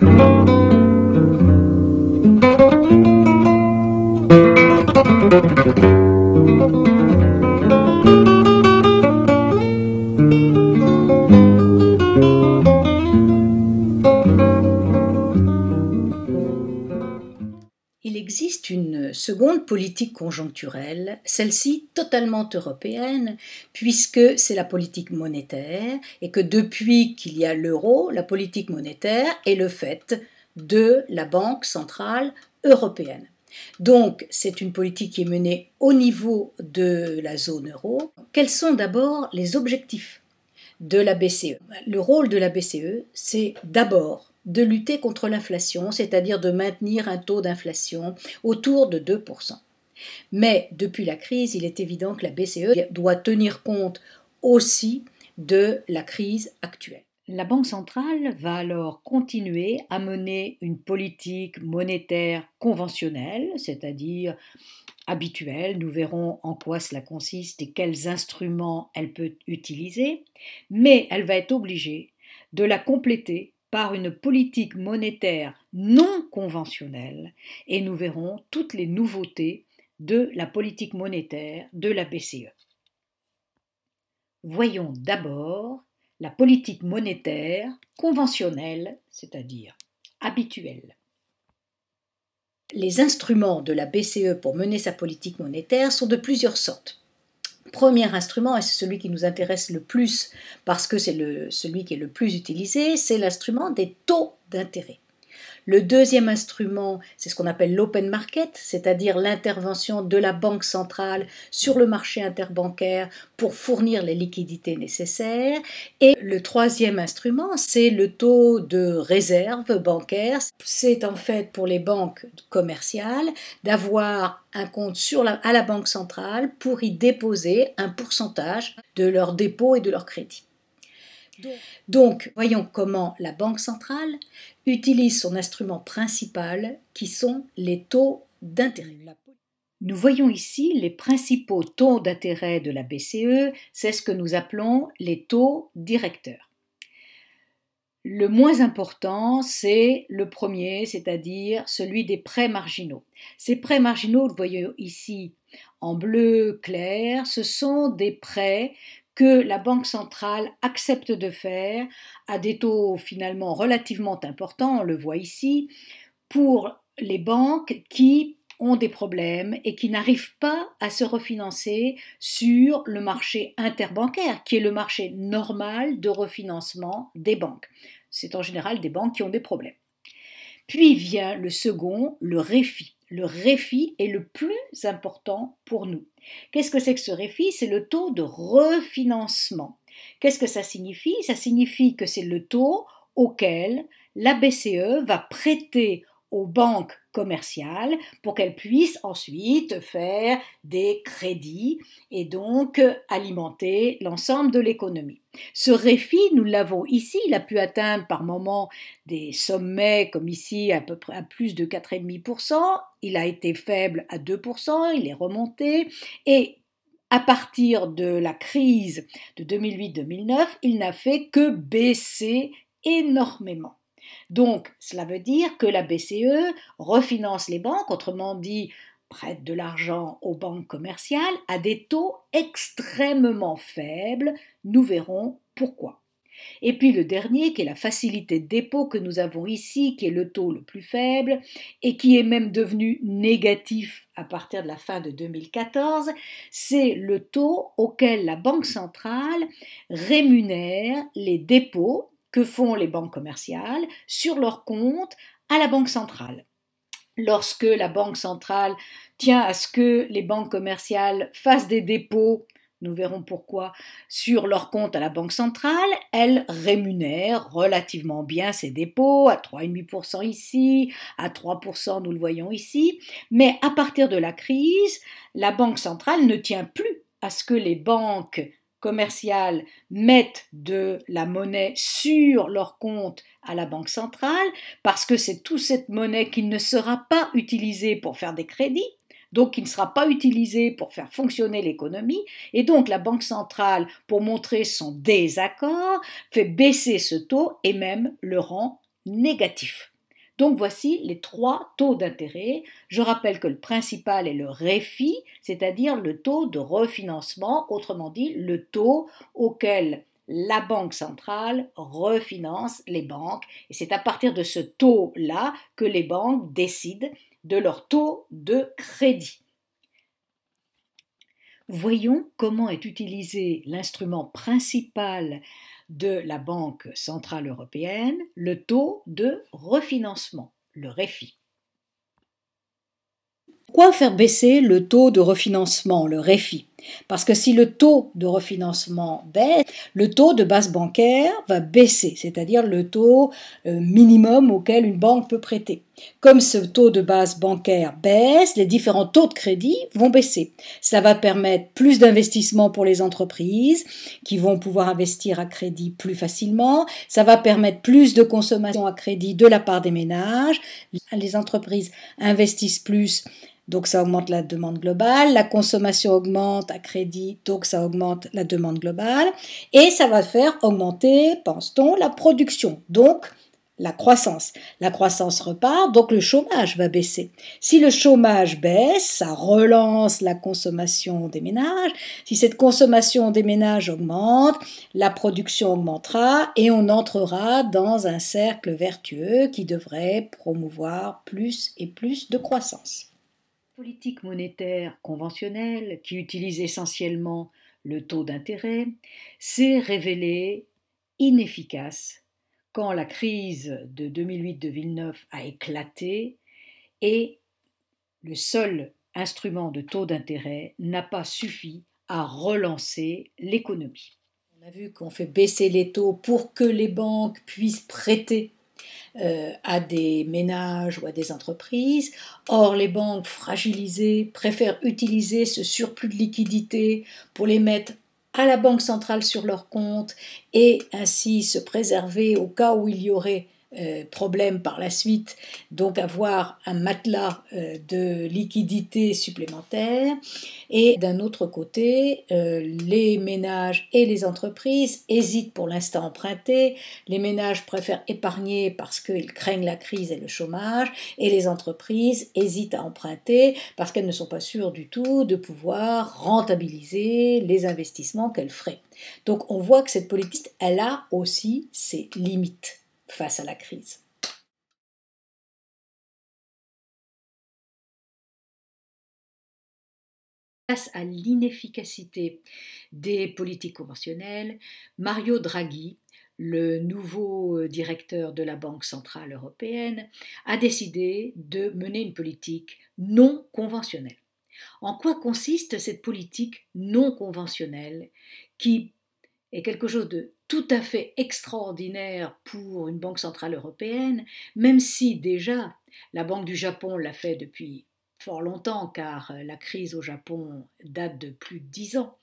thank you Seconde politique conjoncturelle, celle-ci totalement européenne, puisque c'est la politique monétaire et que depuis qu'il y a l'euro, la politique monétaire est le fait de la Banque centrale européenne. Donc, c'est une politique qui est menée au niveau de la zone euro. Quels sont d'abord les objectifs de la BCE Le rôle de la BCE, c'est d'abord de lutter contre l'inflation, c'est-à-dire de maintenir un taux d'inflation autour de 2%. Mais depuis la crise, il est évident que la BCE doit tenir compte aussi de la crise actuelle. La Banque centrale va alors continuer à mener une politique monétaire conventionnelle, c'est-à-dire habituelle. Nous verrons en quoi cela consiste et quels instruments elle peut utiliser, mais elle va être obligée de la compléter par une politique monétaire non conventionnelle et nous verrons toutes les nouveautés de la politique monétaire de la BCE. Voyons d'abord la politique monétaire conventionnelle, c'est-à-dire habituelle. Les instruments de la BCE pour mener sa politique monétaire sont de plusieurs sortes premier instrument, et c'est celui qui nous intéresse le plus parce que c'est celui qui est le plus utilisé, c'est l'instrument des taux d'intérêt. Le deuxième instrument, c'est ce qu'on appelle l'open market, c'est-à-dire l'intervention de la banque centrale sur le marché interbancaire pour fournir les liquidités nécessaires. Et le troisième instrument, c'est le taux de réserve bancaire. C'est en fait pour les banques commerciales d'avoir un compte à la banque centrale pour y déposer un pourcentage de leurs dépôts et de leurs crédits. Donc, voyons comment la Banque centrale utilise son instrument principal qui sont les taux d'intérêt. Nous voyons ici les principaux taux d'intérêt de la BCE, c'est ce que nous appelons les taux directeurs. Le moins important, c'est le premier, c'est-à-dire celui des prêts marginaux. Ces prêts marginaux, vous voyez ici en bleu clair, ce sont des prêts que la Banque centrale accepte de faire à des taux finalement relativement importants, on le voit ici, pour les banques qui ont des problèmes et qui n'arrivent pas à se refinancer sur le marché interbancaire, qui est le marché normal de refinancement des banques. C'est en général des banques qui ont des problèmes. Puis vient le second, le REFI. Le réfi est le plus important pour nous. Qu'est-ce que c'est que ce réfi C'est le taux de refinancement. Qu'est-ce que ça signifie Ça signifie que c'est le taux auquel la BCE va prêter aux banques commerciales pour qu'elles puissent ensuite faire des crédits et donc euh, alimenter l'ensemble de l'économie. Ce réfi, nous l'avons ici, il a pu atteindre par moment des sommets comme ici à peu près à plus de 4,5%, il a été faible à 2%, il est remonté et à partir de la crise de 2008-2009, il n'a fait que baisser énormément. Donc, cela veut dire que la BCE refinance les banques, autrement dit, prête de l'argent aux banques commerciales à des taux extrêmement faibles. Nous verrons pourquoi. Et puis le dernier, qui est la facilité de dépôt que nous avons ici, qui est le taux le plus faible et qui est même devenu négatif à partir de la fin de 2014, c'est le taux auquel la Banque centrale rémunère les dépôts que font les banques commerciales sur leurs comptes à la Banque centrale. Lorsque la Banque centrale tient à ce que les banques commerciales fassent des dépôts, nous verrons pourquoi, sur leurs comptes à la Banque centrale, elle rémunère relativement bien ces dépôts, à 3,5% ici, à 3%, nous le voyons ici, mais à partir de la crise, la Banque centrale ne tient plus à ce que les banques commerciales mettent de la monnaie sur leur compte à la Banque centrale, parce que c'est toute cette monnaie qui ne sera pas utilisée pour faire des crédits, donc qui ne sera pas utilisée pour faire fonctionner l'économie, et donc la Banque centrale, pour montrer son désaccord, fait baisser ce taux et même le rend négatif. Donc voici les trois taux d'intérêt. Je rappelle que le principal est le REFI, c'est-à-dire le taux de refinancement, autrement dit le taux auquel la Banque centrale refinance les banques. Et c'est à partir de ce taux-là que les banques décident de leur taux de crédit. Voyons comment est utilisé l'instrument principal de la Banque centrale européenne le taux de refinancement, le REFI. Pourquoi faire baisser le taux de refinancement, le REFI parce que si le taux de refinancement baisse, le taux de base bancaire va baisser, c'est-à-dire le taux euh, minimum auquel une banque peut prêter. Comme ce taux de base bancaire baisse, les différents taux de crédit vont baisser. Ça va permettre plus d'investissement pour les entreprises qui vont pouvoir investir à crédit plus facilement. Ça va permettre plus de consommation à crédit de la part des ménages. Les entreprises investissent plus donc ça augmente la demande globale, la consommation augmente, crédit, donc ça augmente la demande globale, et ça va faire augmenter, pense-t-on, la production, donc la croissance. La croissance repart, donc le chômage va baisser. Si le chômage baisse, ça relance la consommation des ménages. Si cette consommation des ménages augmente, la production augmentera et on entrera dans un cercle vertueux qui devrait promouvoir plus et plus de croissance politique monétaire conventionnelle, qui utilise essentiellement le taux d'intérêt, s'est révélée inefficace quand la crise de 2008-2009 a éclaté et le seul instrument de taux d'intérêt n'a pas suffi à relancer l'économie. On a vu qu'on fait baisser les taux pour que les banques puissent prêter euh, à des ménages ou à des entreprises. Or, les banques fragilisées préfèrent utiliser ce surplus de liquidités pour les mettre à la Banque centrale sur leur compte et ainsi se préserver au cas où il y aurait euh, problème par la suite, donc avoir un matelas euh, de liquidité supplémentaire, et d'un autre côté, euh, les ménages et les entreprises hésitent pour l'instant à emprunter, les ménages préfèrent épargner parce qu'ils craignent la crise et le chômage, et les entreprises hésitent à emprunter parce qu'elles ne sont pas sûres du tout de pouvoir rentabiliser les investissements qu'elles feraient. Donc on voit que cette politique, elle a aussi ses limites face à la crise. Face à l'inefficacité des politiques conventionnelles, Mario Draghi, le nouveau euh, directeur de la Banque centrale européenne, a décidé de mener une politique non conventionnelle. En quoi consiste cette politique non conventionnelle qui est quelque chose de tout à fait extraordinaire pour une banque centrale européenne, même si déjà la Banque du Japon l'a fait depuis fort longtemps, car euh, la crise au Japon date de plus de dix ans,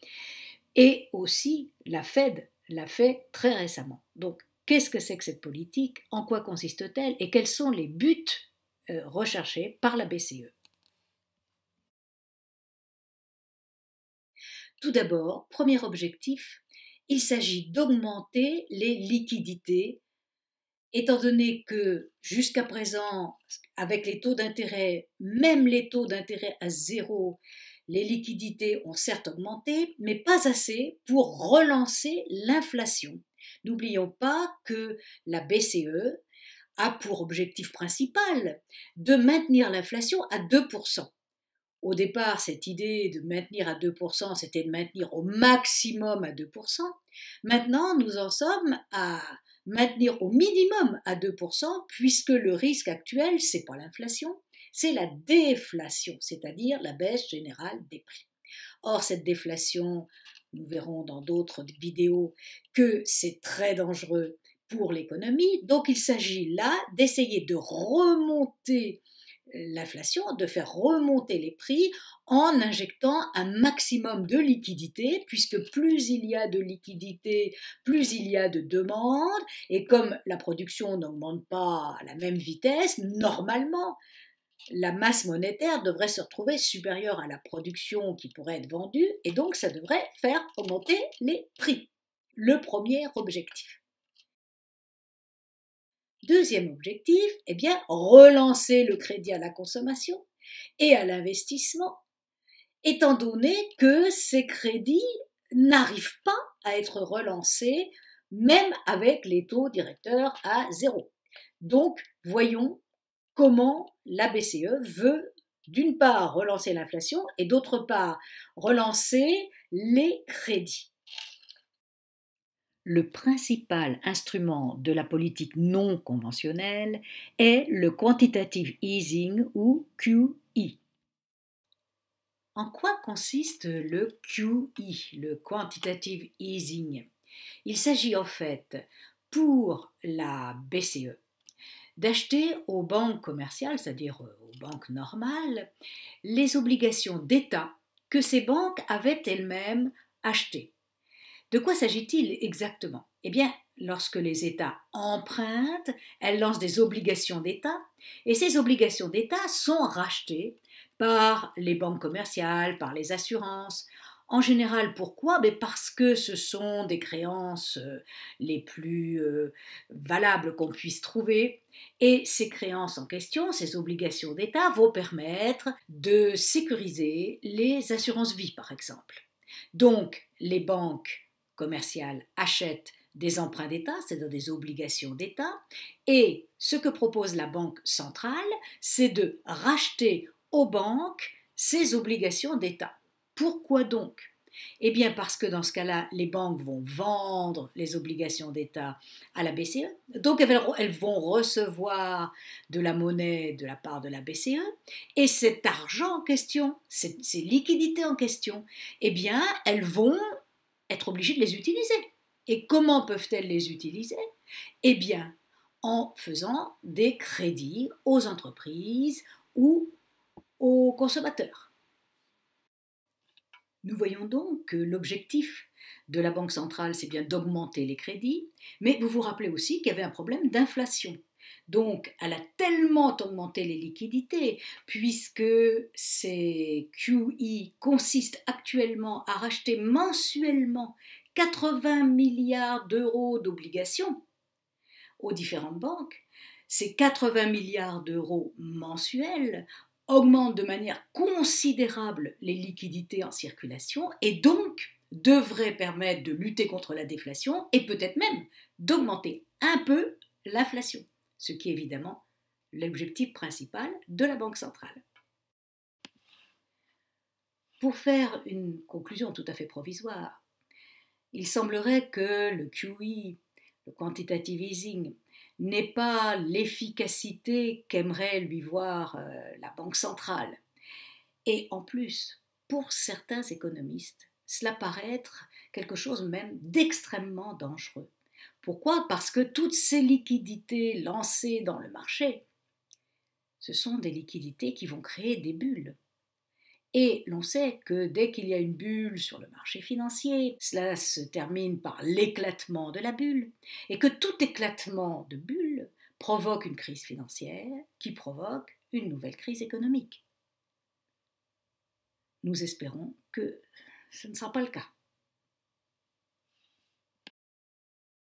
et aussi la Fed l'a fait très récemment. Donc qu'est-ce que c'est que cette politique, en quoi consiste-t-elle, et quels sont les buts euh, recherchés par la BCE Tout d'abord, premier objectif, il s'agit d'augmenter les liquidités, étant donné que jusqu'à présent, avec les taux d'intérêt, même les taux d'intérêt à zéro, les liquidités ont certes augmenté, mais pas assez pour relancer l'inflation. N'oublions pas que la BCE a pour objectif principal de maintenir l'inflation à 2% au départ, cette idée de maintenir à 2%, c'était de maintenir au maximum à 2%. Maintenant, nous en sommes à maintenir au minimum à 2%, puisque le risque actuel, c'est pas l'inflation, c'est la déflation, c'est-à-dire la baisse générale des prix. Or, cette déflation, nous verrons dans d'autres vidéos que c'est très dangereux pour l'économie, donc il s'agit là d'essayer de remonter l'inflation, de faire remonter les prix en injectant un maximum de liquidités, puisque plus il y a de liquidités, plus il y a de demandes, et comme la production n'augmente pas à la même vitesse, normalement, la masse monétaire devrait se retrouver supérieure à la production qui pourrait être vendue, et donc ça devrait faire augmenter les prix. Le premier objectif. Deuxième objectif, eh bien, relancer le crédit à la consommation et à l'investissement, étant donné que ces crédits n'arrivent pas à être relancés, même avec les taux directeurs à zéro. Donc, voyons comment la BCE veut d'une part relancer l'inflation et d'autre part relancer les crédits le principal instrument de la politique non conventionnelle est le quantitative easing ou QE. En quoi consiste le QE, le quantitative easing Il s'agit en fait pour la BCE d'acheter aux banques commerciales, c'est-à-dire aux banques normales, les obligations d'État que ces banques avaient elles-mêmes achetées. De quoi s'agit-il exactement Eh bien, lorsque les États empruntent, elles lancent des obligations d'État, et ces obligations d'État sont rachetées par les banques commerciales, par les assurances. En général, pourquoi eh Parce que ce sont des créances euh, les plus euh, valables qu'on puisse trouver. Et ces créances en question, ces obligations d'État, vont permettre de sécuriser les assurances vie, par exemple. Donc, les banques commercial achètent des emprunts d'État, c'est-à-dire des obligations d'État, et ce que propose la Banque centrale, c'est de racheter aux banques ces obligations d'État. Pourquoi donc Eh bien parce que dans ce cas-là, les banques vont vendre les obligations d'État à la BCE, donc elles vont recevoir de la monnaie de la part de la BCE, et cet argent en question, ces, liquidités en question, eh bien elles vont être obligés de les utiliser. Et comment peuvent-elles les utiliser Eh bien, en faisant des crédits aux entreprises ou aux consommateurs. Nous voyons donc que l'objectif de la Banque centrale, c'est bien d'augmenter les crédits, mais vous vous rappelez aussi qu'il y avait un problème d'inflation donc, elle a tellement augmenté les liquidités, puisque ces QE consistent actuellement à racheter mensuellement 80 milliards d'euros d'obligations aux différentes banques. Ces 80 milliards d'euros mensuels augmentent de manière considérable les liquidités en circulation et donc devraient permettre de lutter contre la déflation et peut-être même d'augmenter un peu l'inflation ce qui est évidemment l'objectif principal de la Banque centrale. Pour faire une conclusion tout à fait provisoire, il semblerait que le QE, le quantitative easing, n'ait pas l'efficacité qu'aimerait lui voir euh, la Banque centrale. Et en plus, pour certains économistes, cela paraît être quelque chose même d'extrêmement dangereux. Pourquoi Parce que toutes ces liquidités lancées dans le marché, ce sont des liquidités qui vont créer des bulles. Et l'on sait que dès qu'il y a une bulle sur le marché financier, cela se termine par l'éclatement de la bulle, et que tout éclatement de bulle provoque une crise financière qui provoque une nouvelle crise économique. Nous espérons que ce ne sera pas le cas.